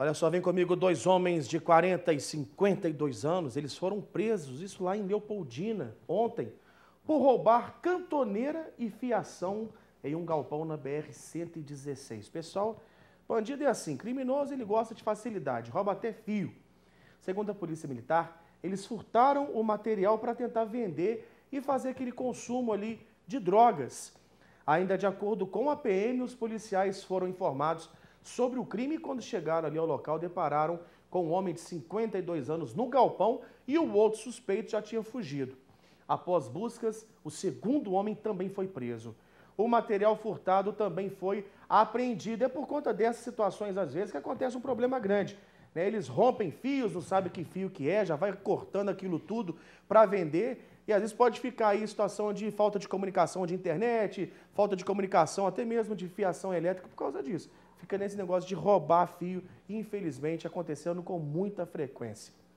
Olha só, vem comigo dois homens de 40 e 52 anos, eles foram presos, isso lá em Leopoldina, ontem, por roubar cantoneira e fiação em um galpão na BR-116. Pessoal, bandido é assim, criminoso ele gosta de facilidade, rouba até fio. Segundo a Polícia Militar, eles furtaram o material para tentar vender e fazer aquele consumo ali de drogas. Ainda de acordo com a PM, os policiais foram informados sobre o crime e quando chegaram ali ao local depararam com um homem de 52 anos no galpão e o outro suspeito já tinha fugido. Após buscas, o segundo homem também foi preso. O material furtado também foi apreendido. É por conta dessas situações, às vezes, que acontece um problema grande. Né? Eles rompem fios, não sabe que fio que é, já vai cortando aquilo tudo para vender. E às vezes pode ficar aí situação de falta de comunicação de internet, falta de comunicação até mesmo de fiação elétrica por causa disso. Fica nesse negócio de roubar fio, infelizmente acontecendo com muita frequência.